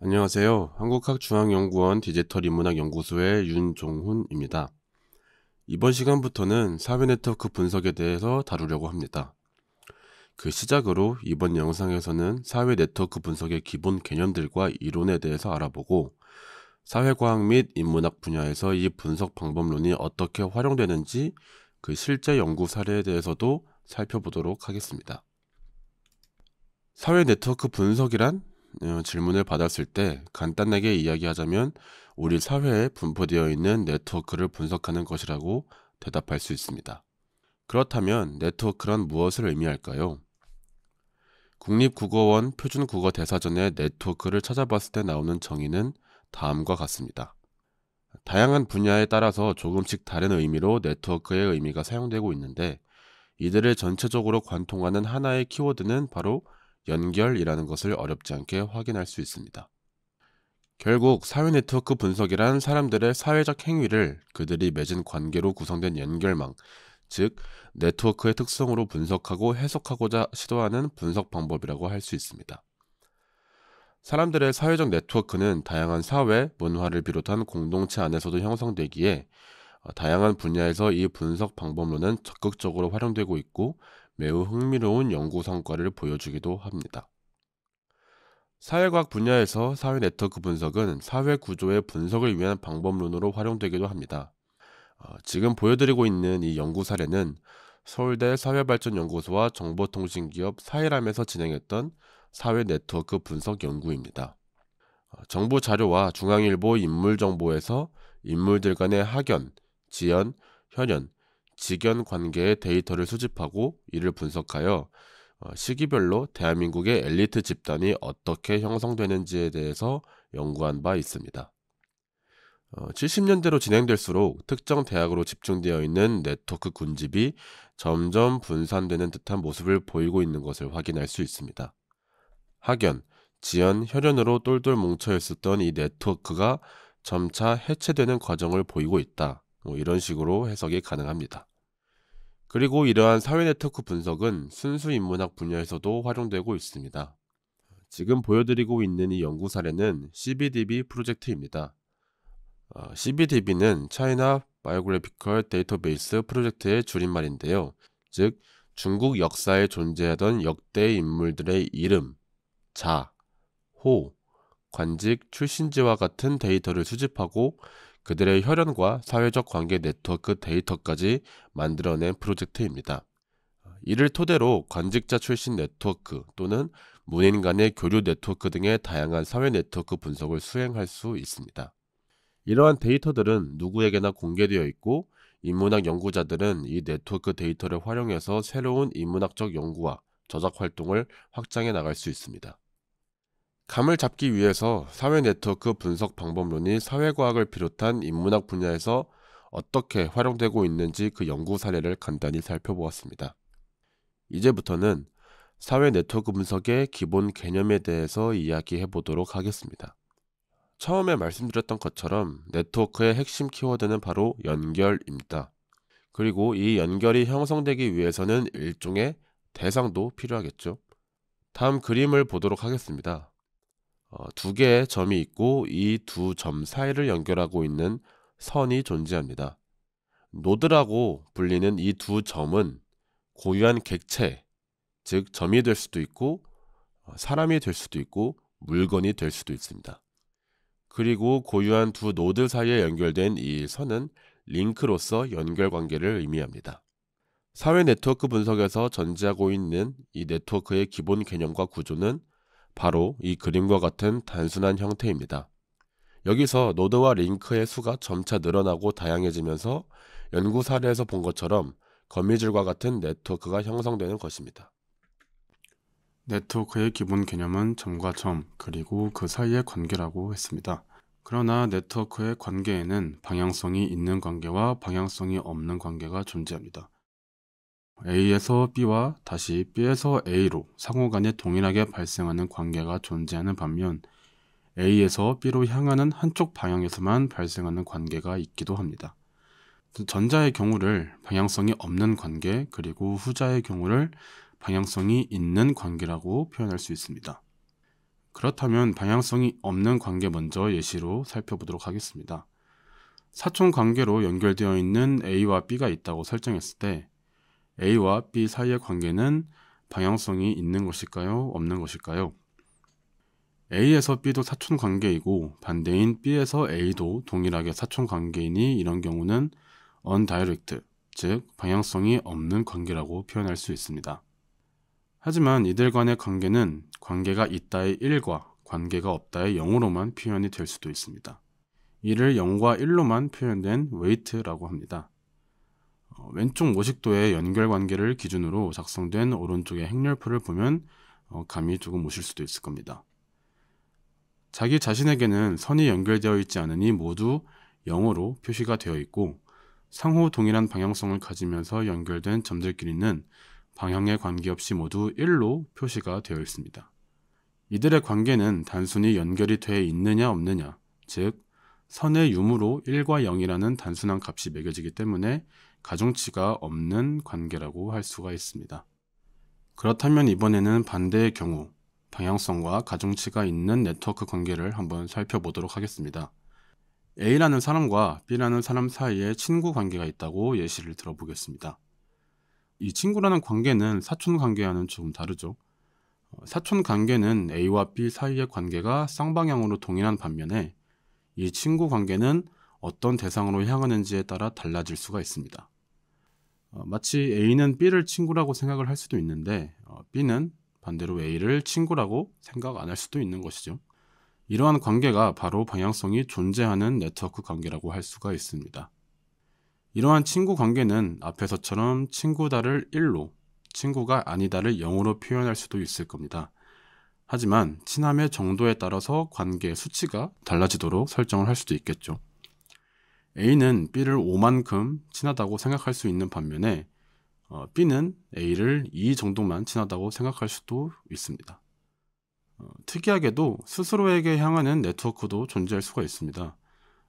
안녕하세요. 한국학중앙연구원 디지털 인문학연구소의 윤종훈입니다. 이번 시간부터는 사회 네트워크 분석에 대해서 다루려고 합니다. 그 시작으로 이번 영상에서는 사회 네트워크 분석의 기본 개념들과 이론에 대해서 알아보고 사회과학 및 인문학 분야에서 이 분석 방법론이 어떻게 활용되는지 그 실제 연구 사례에 대해서도 살펴보도록 하겠습니다. 사회 네트워크 분석이란 어, 질문을 받았을 때 간단하게 이야기하자면 우리 사회에 분포되어 있는 네트워크를 분석하는 것이라고 대답할 수 있습니다. 그렇다면 네트워크란 무엇을 의미할까요? 국립국어원 표준국어대사전의 네트워크를 찾아봤을 때 나오는 정의는 다음과 같습니다. 다양한 분야에 따라서 조금씩 다른 의미로 네트워크의 의미가 사용되고 있는데 이들을 전체적으로 관통하는 하나의 키워드는 바로 연결이라는 것을 어렵지 않게 확인할 수 있습니다. 결국 사회 네트워크 분석이란 사람들의 사회적 행위를 그들이 맺은 관계로 구성된 연결망, 즉 네트워크의 특성으로 분석하고 해석하고자 시도하는 분석 방법이라고 할 수 있습니다. 사람들의 사회적 네트워크는 다양한 사회, 문화를 비롯한 공동체 안에서도 형성되기에 어, 다양한 분야에서 이 분석 방법론은 적극적으로 활용되고 있고 매우 흥미로운 연구 성과를 보여주기도 합니다. 사회과학 분야에서 사회 네트워크 분석은 사회 구조의 분석을 위한 방법론으로 활용되기도 합니다. 어, 지금 보여드리고 있는 이 연구 사례는 서울대 사회발전연구소와 정보통신기업 사회람에서 진행했던 사회 네트워크 분석 연구입니다. 어, 정부 자료와 중앙일보 인물정보에서 인물들 간의 학연, 지연, 현연, 직연 관계의 데이터를 수집하고 이를 분석하여 어, 시기별로 대한민국의 엘리트 집단이 어떻게 형성되는지에 대해서 연구한 바 있습니다. 70년대로 어, 진행될수록 특정 대학으로 집중되어 있는 네트워크 군집이 점점 분산되는 듯한 모습을 보이고 있는 것을 확인할 수 있습니다. 학연, 지연, 혈연으로 똘똘 뭉쳐 있었던 이 네트워크가 점차 해체되는 과정을 보이고 있다. 뭐 이런 식으로 해석이 가능합니다. 그리고 이러한 사회 네트워크 분석은 순수 인문학 분야에서도 활용되고 있습니다. 지금 보여드리고 있는 이 연구 사례는 CBDB 프로젝트입니다. 어, CBDB는 China Biographical Database 프로젝트의 줄임말인데요. 즉, 중국 역사에 존재하던 역대 인물들의 이름, 자, 호, 관직, 출신지와 같은 데이터를 수집하고 그들의 혈연과 사회적 관계 네트워크 데이터까지 만들어낸 프로젝트입니다. 이를 토대로 관직자 출신 네트워크 또는 문인 간의 교류 네트워크 등의 다양한 사회 네트워크 분석을 수행할 수 있습니다. 이러한 데이터들은 누구에게나 공개되어 있고 인문학 연구자들은 이 네트워크 데이터를 활용해서 새로운 인문학적 연구와 저작 활동을 확장해 나갈 수 있습니다. 감을 잡기 위해서 사회 네트워크 분석 방법론이 사회과학을 비롯한 인문학 분야에서 어떻게 활용되고 있는지 그 연구 사례를 간단히 살펴보았습니다. 이제부터는 사회 네트워크 분석의 기본 개념에 대해서 이야기해 보도록 하겠습니다. 처음에 말씀드렸던 것처럼 네트워크의 핵심 키워드는 바로 연결입니다. 그리고 이 연결이 형성되기 위해서는 일종의 대상도 필요하겠죠. 다음 그림을 보도록 하겠습니다. 어, 두 개의 점이 있고 이 두 점 사이를 연결하고 있는 선이 존재합니다. 노드라고 불리는 이 두 점은 고유한 객체, 즉 점이 될 수도 있고 어, 사람이 될 수도 있고 물건이 될 수도 있습니다. 그리고 고유한 두 노드 사이에 연결된 이 선은 링크로서 연결 관계를 의미합니다. 사회 네트워크 분석에서 전제하고 있는 이 네트워크의 기본 개념과 구조는 바로 이 그림과 같은 단순한 형태입니다. 여기서 노드와 링크의 수가 점차 늘어나고 다양해지면서 연구 사례에서 본 것처럼 거미줄과 같은 네트워크가 형성되는 것입니다. 네트워크의 기본 개념은 점과 점, 그리고 그 사이의 관계라고 했습니다. 그러나 네트워크의 관계에는 방향성이 있는 관계와 방향성이 없는 관계가 존재합니다. A에서 B와 다시 B에서 A로 상호간에 동일하게 발생하는 관계가 존재하는 반면 A에서 B로 향하는 한쪽 방향에서만 발생하는 관계가 있기도 합니다. 전자의 경우를 방향성이 없는 관계 그리고 후자의 경우를 방향성이 있는 관계라고 표현할 수 있습니다. 그렇다면 방향성이 없는 관계 먼저 예시로 살펴보도록 하겠습니다. 사촌 관계로 연결되어 있는 A와 B가 있다고 설정했을 때 A와 B 사이의 관계는 방향성이 있는 것일까요? 없는 것일까요? A에서 B도 사촌 관계이고 반대인 B에서 A도 동일하게 사촌 관계이니 이런 경우는 언다이렉트, 즉 방향성이 없는 관계라고 표현할 수 있습니다. 하지만 이들 간의 관계는 관계가 있다의 1과 관계가 없다의 0으로만 표현이 될 수도 있습니다. 이를 0과 1로만 표현된 웨이트라고 합니다. 어, 왼쪽 5 0도의 연결관계를 기준으로 작성된 오른쪽의 행렬표를 보면 어, 감이 조금 오실 수도 있을 겁니다. 자기 자신에게는 선이 연결되어 있지 않으니 모두 0으로 표시가 되어 있고 상호 동일한 방향성을 가지면서 연결된 점들끼리는 방향에 관계없이 모두 1로 표시가 되어 있습니다. 이들의 관계는 단순히 연결이 돼 있느냐 없느냐, 즉 선의 유무로 1과 0이라는 단순한 값이 매겨지기 때문에 가중치가 없는 관계라고 할 수가 있습니다. 그렇다면 이번에는 반대의 경우 방향성과 가중치가 있는 네트워크 관계를 한번 살펴보도록 하겠습니다. A라는 사람과 B라는 사람 사이에 친구 관계가 있다고 예시를 들어보겠습니다. 이 친구라는 관계는 사촌 관계와는 조금 다르죠. 어, 사촌 관계는 A와 B 사이의 관계가 쌍방향으로 동일한 반면에 이 친구 관계는 어떤 대상으로 향하는지에 따라 달라질 수가 있습니다. 어, 마치 A는 B를 친구라고 생각을 할 수도 있는데 어, B는 반대로 A를 친구라고 생각 안 할 수도 있는 것이죠. 이러한 관계가 바로 방향성이 존재하는 네트워크 관계라고 할 수가 있습니다. 이러한 친구 관계는 앞에서처럼 친구다를 1로, 친구가 아니다를 0으로 표현할 수도 있을 겁니다. 하지만 친함의 정도에 따라서 관계의 수치가 달라지도록 설정을 할 수도 있겠죠. A는 B를 5만큼 친하다고 생각할 수 있는 반면에 어, B는 A를 2 e 정도만 친하다고 생각할 수도 있습니다. 어, 특이하게도 스스로에게 향하는 네트워크도 존재할 수가 있습니다.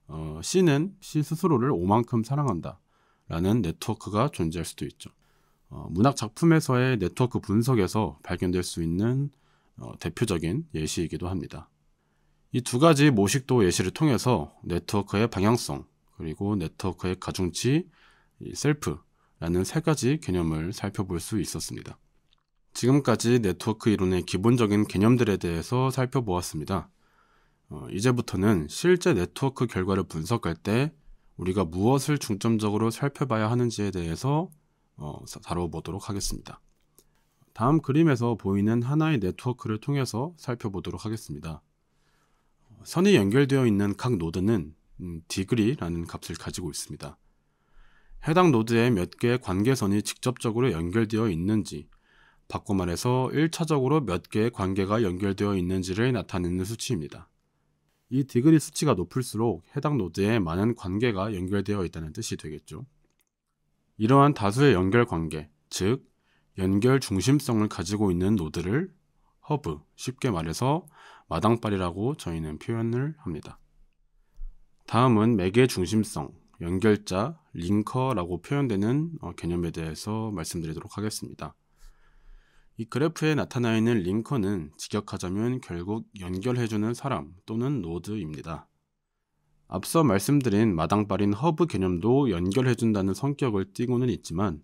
어, C는 C 스스로를 5만큼 사랑한다 라는 네트워크가 존재할 수도 있죠. 어, 문학 작품에서의 네트워크 분석에서 발견될 수 있는 어, 대표적인 예시이기도 합니다. 이 두 가지 모식도 예시를 통해서 네트워크의 방향성, 그리고 네트워크의 가중치, 셀프라는 세 가지 개념을 살펴볼 수 있었습니다. 지금까지 네트워크 이론의 기본적인 개념들에 대해서 살펴보았습니다. 어, 이제부터는 실제 네트워크 결과를 분석할 때 우리가 무엇을 중점적으로 살펴봐야 하는지에 대해서 어, 다뤄보도록 하겠습니다. 다음 그림에서 보이는 하나의 네트워크를 통해서 살펴보도록 하겠습니다. 선이 연결되어 있는 각 노드는 음, 디그리라는 값을 가지고 있습니다. 해당 노드에 몇 개의 관계선이 직접적으로 연결되어 있는지, 바꿔 말해서 1차적으로 몇 개의 관계가 연결되어 있는지를 나타내는 수치입니다. 이 디그리 수치가 높을수록 해당 노드에 많은 관계가 연결되어 있다는 뜻이 되겠죠. 이러한 다수의 연결 관계, 즉 연결 중심성을 가지고 있는 노드를 허브, 쉽게 말해서 마당발이라고 저희는 표현을 합니다. 다음은 맥의 중심성, 연결자, 링커라고 표현되는 어, 개념에 대해서 말씀드리도록 하겠습니다. 이 그래프에 나타나 있는 링커는 직역하자면 결국 연결해주는 사람 또는 노드입니다. 앞서 말씀드린 마당발인 허브 개념도 연결해준다는 성격을 띠고는 있지만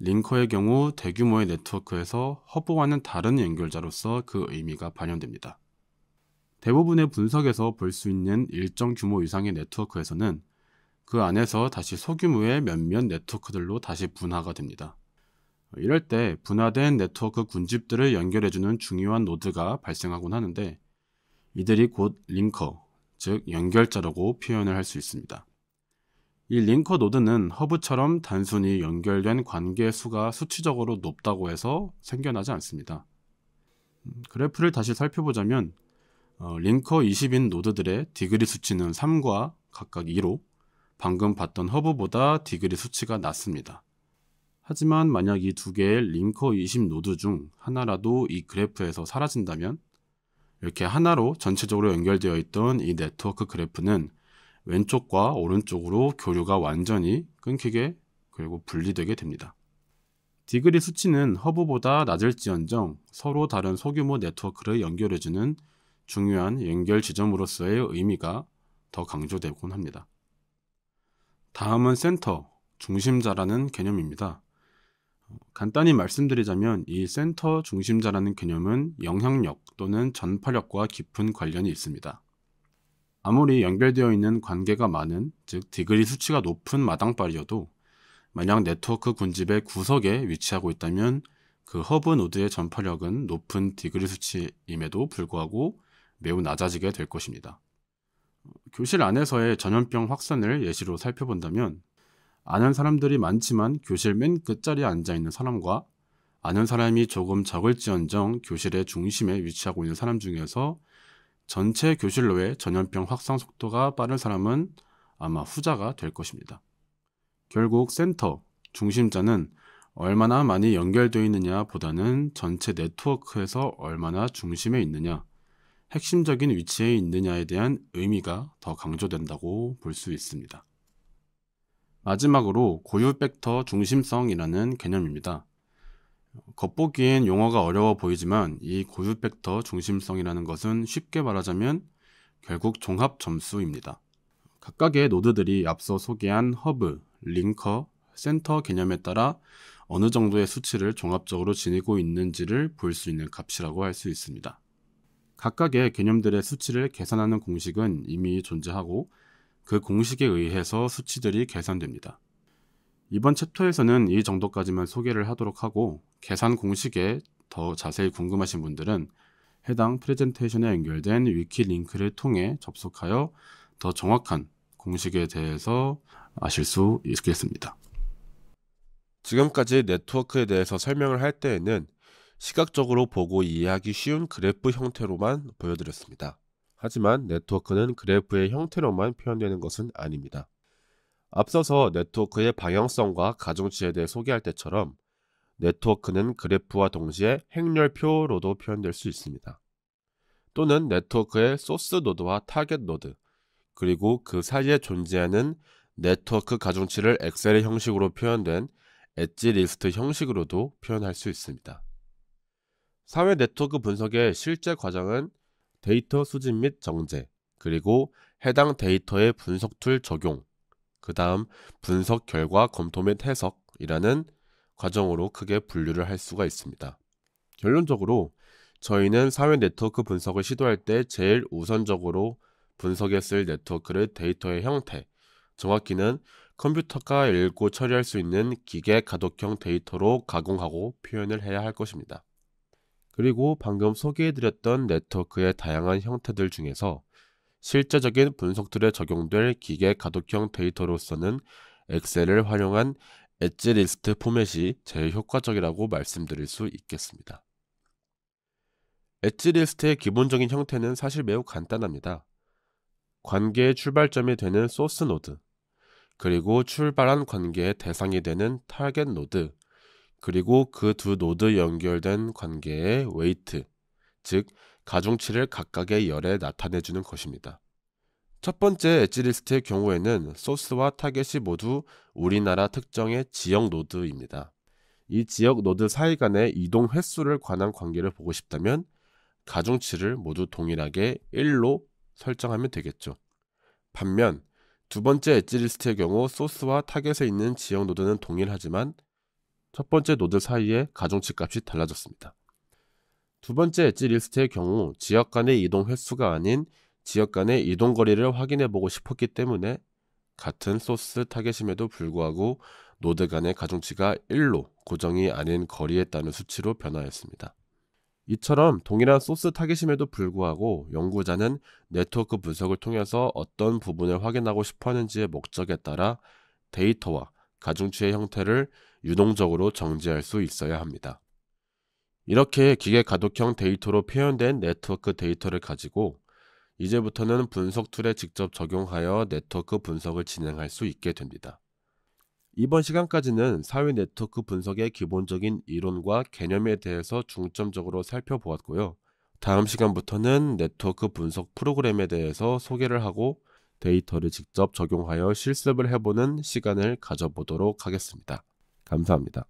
링커의 경우 대규모의 네트워크에서 허브와는 다른 연결자로서 그 의미가 반영됩니다. 대부분의 분석에서 볼 수 있는 일정 규모 이상의 네트워크에서는 그 안에서 다시 소규모의 몇몇 네트워크들로 다시 분화가 됩니다. 이럴 때 분화된 네트워크 군집들을 연결해주는 중요한 노드가 발생하곤 하는데 이들이 곧 링커, 즉 연결자라고 표현을 할 수 있습니다. 이 링커 노드는 허브처럼 단순히 연결된 관계 수가 수치적으로 높다고 해서 생겨나지 않습니다. 음, 그래프를 다시 살펴보자면 어, 링커 20인 노드들의 디그리 수치는 3과 각각 2로 방금 봤던 허브보다 디그리 수치가 낮습니다. 하지만 만약 이 두 개의 링커 20 노드 중 하나라도 이 그래프에서 사라진다면 이렇게 하나로 전체적으로 연결되어 있던 이 네트워크 그래프는 왼쪽과 오른쪽으로 교류가 완전히 끊기게 그리고 분리되게 됩니다. 디그리 수치는 허브보다 낮을지언정 서로 다른 소규모 네트워크를 연결해주는 중요한 연결 지점으로서의 의미가 더 강조되곤 합니다. 다음은 센터, 중심자라는 개념입니다. 간단히 말씀드리자면 이 센터 중심자라는 개념은 영향력 또는 전파력과 깊은 관련이 있습니다. 아무리 연결되어 있는 관계가 많은, 즉 디그리 수치가 높은 마당발이어도 만약 네트워크 군집의 구석에 위치하고 있다면 그 허브 노드의 전파력은 높은 디그리 수치임에도 불구하고 매우 낮아지게 될 것입니다. 교실 안에서의 전염병 확산을 예시로 살펴본다면 아는 사람들이 많지만 교실 맨 끝자리에 앉아있는 사람과 아는 사람이 조금 적을지언정 교실의 중심에 위치하고 있는 사람 중에서 전체 교실 로의 전염병 확산 속도가 빠른 사람은 아마 후자가 될 것입니다. 결국 센터, 중심자는 얼마나 많이 연결되어 있느냐 보다는 전체 네트워크에서 얼마나 중심에 있느냐, 핵심적인 위치에 있느냐에 대한 의미가 더 강조된다고 볼 수 있습니다. 마지막으로 고유 벡터 중심성이라는 개념입니다. 겉보기엔 용어가 어려워 보이지만 이 고유 벡터 중심성이라는 것은 쉽게 말하자면 결국 종합 점수입니다. 각각의 노드들이 앞서 소개한 허브, 링커, 센터 개념에 따라 어느 정도의 수치를 종합적으로 지니고 있는지를 볼 수 있는 값이라고 할 수 있습니다. 각각의 개념들의 수치를 계산하는 공식은 이미 존재하고 그 공식에 의해서 수치들이 계산됩니다. 이번 챕터에서는 이 정도까지만 소개를 하도록 하고 계산 공식에 더 자세히 궁금하신 분들은 해당 프레젠테이션에 연결된 위키 링크를 통해 접속하여 더 정확한 공식에 대해서 아실 수 있겠습니다. 지금까지 네트워크에 대해서 설명을 할 때에는 시각적으로 보고 이해하기 쉬운 그래프 형태로만 보여드렸습니다. 하지만 네트워크는 그래프의 형태로만 표현되는 것은 아닙니다. 앞서서 네트워크의 방향성과 가중치에 대해 소개할 때처럼 네트워크는 그래프와 동시에 행렬표로도 표현될 수 있습니다. 또는 네트워크의 소스 노드와 타겟 노드, 그리고 그 사이에 존재하는 네트워크 가중치를 엑셀의 형식으로 표현된 엣지 리스트 형식으로도 표현할 수 있습니다. 사회 네트워크 분석의 실제 과정은 데이터 수집 및 정제, 그리고 해당 데이터의 분석 툴 적용, 그 다음 분석 결과 검토 및 해석이라는 과정으로 크게 분류를 할 수가 있습니다. 결론적으로 저희는 사회 네트워크 분석을 시도할 때 제일 우선적으로 분석에 쓸 네트워크를 데이터의 형태, 정확히는 컴퓨터가 읽고 처리할 수 있는 기계 가독형 데이터로 가공하고 표현을 해야 할 것입니다. 그리고 방금 소개해드렸던 네트워크의 다양한 형태들 중에서 실제적인 분석들에 적용될 기계 가독형 데이터로서는 엑셀을 활용한 엣지 리스트 포맷이 제일 효과적이라고 말씀드릴 수 있겠습니다. 엣지 리스트의 기본적인 형태는 사실 매우 간단합니다. 관계의 출발점이 되는 소스 노드, 그리고 출발한 관계의 대상이 되는 타겟 노드, 그리고 그 두 노드 연결된 관계의 웨이트, 즉 가중치를 각각의 열에 나타내주는 것입니다. 첫 번째 엣지리스트의 경우에는 소스와 타겟이 모두 우리나라 특정의 지역 노드입니다. 이 지역 노드 사이 간의 이동 횟수를 관한 관계를 보고 싶다면 가중치를 모두 동일하게 1로 설정하면 되겠죠. 반면 두 번째 엣지리스트의 경우 소스와 타겟에 있는 지역 노드는 동일하지만 첫 번째 노드 사이의 가중치값이 달라졌습니다. 두 번째 엣지 리스트의 경우 지역 간의 이동 횟수가 아닌 지역 간의 이동 거리를 확인해 보고 싶었기 때문에 같은 소스 타겟임에도 불구하고 노드 간의 가중치가 1로 고정이 아닌 거리에 따른 수치로 변화했습니다. 이처럼 동일한 소스 타겟임에도 불구하고 연구자는 네트워크 분석을 통해서 어떤 부분을 확인하고 싶어 하는지의 목적에 따라 데이터와 가중치의 형태를 유동적으로 정지할 수 있어야 합니다. 이렇게 기계 가독형 데이터로 표현된 네트워크 데이터를 가지고 이제부터는 분석 툴에 직접 적용하여 네트워크 분석을 진행할 수 있게 됩니다. 이번 시간까지는 사회 네트워크 분석의 기본적인 이론과 개념에 대해서 중점적으로 살펴보았고요. 다음 시간부터는 네트워크 분석 프로그램에 대해서 소개를 하고 데이터를 직접 적용하여 실습을 해보는 시간을 가져보도록 하겠습니다. 감사합니다.